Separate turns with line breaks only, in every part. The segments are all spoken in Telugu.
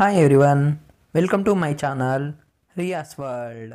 hi everyone welcome to my channel Riyas world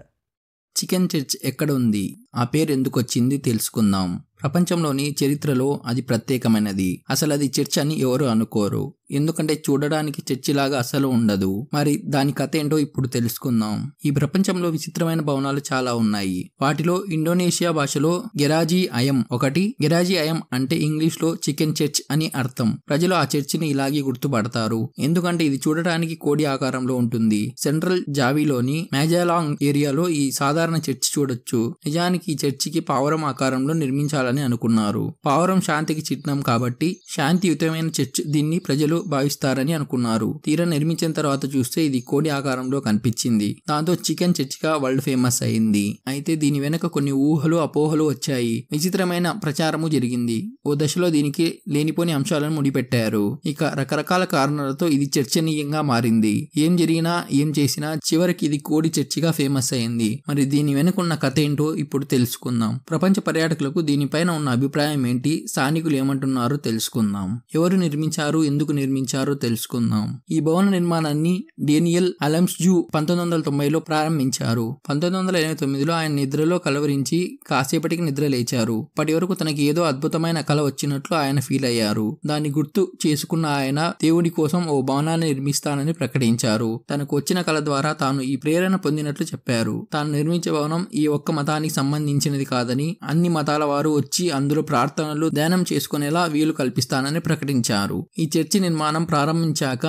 chicken church ఎక్కడ ఉంది ఆ పేరు ఎందుకు వచ్చింది తెలుసుకుందాం ప్రపంచంలోని చరిత్రలో అది ప్రత్యేకమైనది అసలు అది చర్చ్ అని ఎవరు అనుకోరు ఎందుకంటే చూడడానికి చర్చిలాగా అసలు ఉండదు మరి దాని కథ ఏంటో ఇప్పుడు తెలుసుకుందాం ఈ ప్రపంచంలో విచిత్రమైన భవనాలు చాలా ఉన్నాయి వాటిలో ఇండోనేషియా భాషలో గెరాజీ అయం ఒకటి గెరాజీ అయం అంటే ఇంగ్లీష్ లో చికెన్ చర్చ్ అని అర్థం ప్రజలు ఆ చర్చిని ఇలాగే గుర్తుపడతారు ఎందుకంటే ఇది చూడటానికి కోడి ఆకారంలో ఉంటుంది సెంట్రల్ జావీలోని మేజాలాంగ్ ఏరియాలో ఈ సాధారణ చర్చి చూడొచ్చు నిజానికి ఈ చర్చికి పావురం ఆకారంలో నిర్మించాలని అనుకున్నారు పావురం శాంతికి చిహ్నం కాబట్టి శాంతియుతమైన చర్చ్ దీన్ని ప్రజలు మనుషులు భావిస్తారని అనుకున్నారు తీరా నిర్మించిన తర్వాత చూస్తే ఇది కోడి ఆకారంలో కనిపించింది దాంతో చికెన్ చర్చిగా వరల్డ్ ఫేమస్ అయింది అయితే దీని వెనుక కొన్ని ఊహలు అపోహలు వచ్చాయి విచిత్రమైన ప్రచారము జరిగింది ఓ దశలో దీనికి లేనిపోని అంశాలను ముడిపెట్టారు ఇక రకరకాల కారణాలతో ఇది చర్చనీయంగా మారింది ఏం జరిగినా ఏం చేసినా చివరికి ఇది కోడి చర్చిగా ఫేమస్ అయింది మరి దీని వెనుకున్న కథ ఏంటో ఇప్పుడు తెలుసుకుందాం ప్రపంచ పర్యాటకులకు దీనిపైన ఉన్న అభిప్రాయం ఏంటి స్థానికులు ఏమంటున్నారో తెలుసుకుందాం ఎవరు నిర్మించారు ఎందుకు నిర్మించారో తెలుసుకుందాం ఈ భవన నిర్మాణాన్ని డేనియల్ అలమ్స్ జూ పంతొమ్మిది వందల తొంభైలో ప్రారంభించారు పంతొమ్మిది వందల ఎనభై తొమ్మిదిలో ఆయన నిద్రలో కలవరించి కాసేపటికి నిద్ర లేచారు అప్పటి వరకు తనకి ఏదో అద్భుతమైన కళ వచ్చినట్లు ఆయన ఫీల్ అయ్యారు దాన్ని గుర్తు చేసుకున్న ఆయన దేవుడి కోసం ఓ భవనాన్ని నిర్మిస్తానని ప్రకటించారు తనకు వచ్చిన కళ ద్వారా తాను ఈ ప్రేరణ పొందినట్లు చెప్పారు తాను నిర్మించే భవనం ఈ ఒక్క మతానికి సంబంధించినది కాదని అన్ని మతాల వారు వచ్చి అందులో ప్రార్థనలు ధ్యానం చేసుకునేలా వీలు కల్పిస్తానని ప్రకటించారు ఈ చర్చి నిర్మాణం ప్రారంభించాక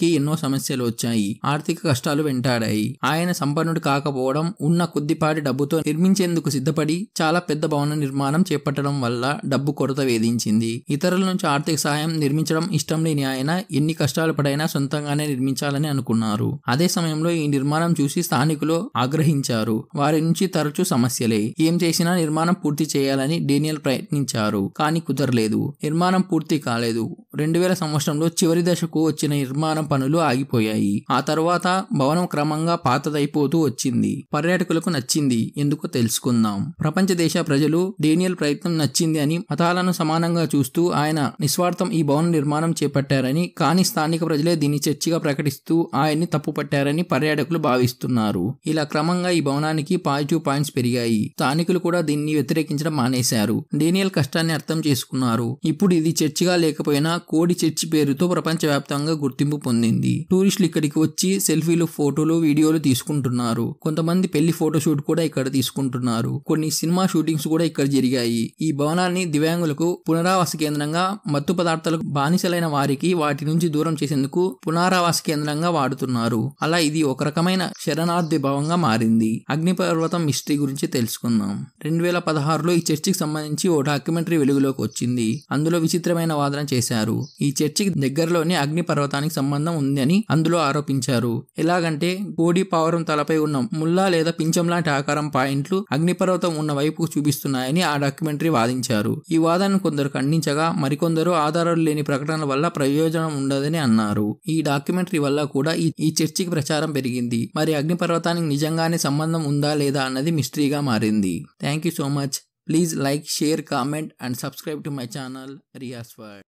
కి ఎన్నో సమస్యలు వచ్చాయి ఆర్థిక కష్టాలు వెంటాడాయి ఆయన సంపన్నుడు కాకపోవడం ఉన్న కొద్దిపాటి డబ్బుతో నిర్మించేందుకు సిద్ధపడి చాలా పెద్ద భవన నిర్మాణం చేపట్టడం వల్ల డబ్బు కొరత వేధించింది ఇతరుల నుంచి ఆర్థిక సహాయం నిర్మించడం ఇష్టం లేని ఆయన ఎన్ని కష్టాలు పడైనా సొంతంగానే నిర్మించాలని అనుకున్నారు అదే సమయంలో ఈ నిర్మాణం చూసి స్థానికులు ఆగ్రహించారు వారి నుంచి తరచూ సమస్యలే ఏం చేసినా నిర్మాణం పూర్తి చేయాలని డేనియల్ ప్రయత్నించారు కానీ కుదరలేదు నిర్మాణం పూర్తి కాలేదు రెండు వేల సంవత్సరంలో చివరి దశకు వచ్చిన నిర్మాణం పనులు ఆగిపోయాయి ఆ తర్వాత భవనం క్రమంగా పాతదైపోతూ వచ్చింది పర్యాటకులకు నచ్చింది ఎందుకో తెలుసుకుందాం ప్రపంచ దేశ ప్రజలు డేనియల్ ప్రయత్నం నచ్చింది అని మతాలను సమానంగా చూస్తూ ఆయన నిస్వార్థం ఈ భవన నిర్మాణం చేపట్టారని కానీ స్థానిక ప్రజలే దీన్ని చర్చిగా ప్రకటిస్తూ ఆయన్ని తప్పుపట్టారని పర్యాటకులు భావిస్తున్నారు ఇలా క్రమంగా ఈ భవనానికి పాజిటివ్ పాయింట్స్ పెరిగాయి స్థానికులు కూడా దీన్ని వ్యతిరేకించడం మానేశారు డేనియల్ కష్టాన్ని అర్థం చేసుకున్నారు ఇప్పుడు ఇది చర్చిగా లేకపోయినా కోడి చర్చి పేరుతో ప్రపంచవ్యాప్తంగా గుర్తింపు పొందింది టూరిస్టులు ఇక్కడికి వచ్చి సెల్ఫీలు ఫోటోలు వీడియోలు తీసుకుంటున్నారు కొంతమంది పెళ్లి ఫోటోషూట్ కూడా ఇక్కడ తీసుకుంటున్నారు కొన్ని సినిమా షూటింగ్స్ కూడా ఇక్కడ జరిగాయి ఈ భవనాన్ని దివ్యాంగులకు పునరావాస కేంద్రంగా మత్తు పదార్థాలకు బానిసలైన వారికి వాటి నుంచి దూరం చేసేందుకు పునరావాస కేంద్రంగా వాడుతున్నారు అలా ఇది ఒక రకమైన శరణార్థి భావంగా మారింది అగ్నిపర్వతం మిస్టరీ గురించి తెలుసుకుందాం రెండు వేల పదహారులో ఈ చర్చికి సంబంధించి ఓ డాక్యుమెంటరీ వెలుగులోకి వచ్చింది అందులో విచిత్రమైన వాదన చేశారు ఈ చర్చికి దగ్గరలోనే అగ్ని పర్వతానికి సంబంధం ఉందని అందులో ఆరోపించారు ఎలాగంటే కోడి పావురం తలపై ఉన్న ముల్లా లేదా పించం లాంటి ఆకారం పాయింట్లు అగ్నిపర్వతం ఉన్న వైపు చూపిస్తున్నాయని ఆ డాక్యుమెంటరీ వాదించారు ఈ వాదనను కొందరు ఖండించగా మరికొందరు ఆధారాలు లేని ప్రకటనల వల్ల ప్రయోజనం ఉండదని అన్నారు ఈ డాక్యుమెంటరీ వల్ల కూడా ఈ చర్చికి ప్రచారం పెరిగింది మరి అగ్నిపర్వతానికి నిజంగానే సంబంధం ఉందా లేదా అన్నది మిస్టరీగా మారింది thank you so much please like share comment and subscribe to my channel రియాస్వర్డ్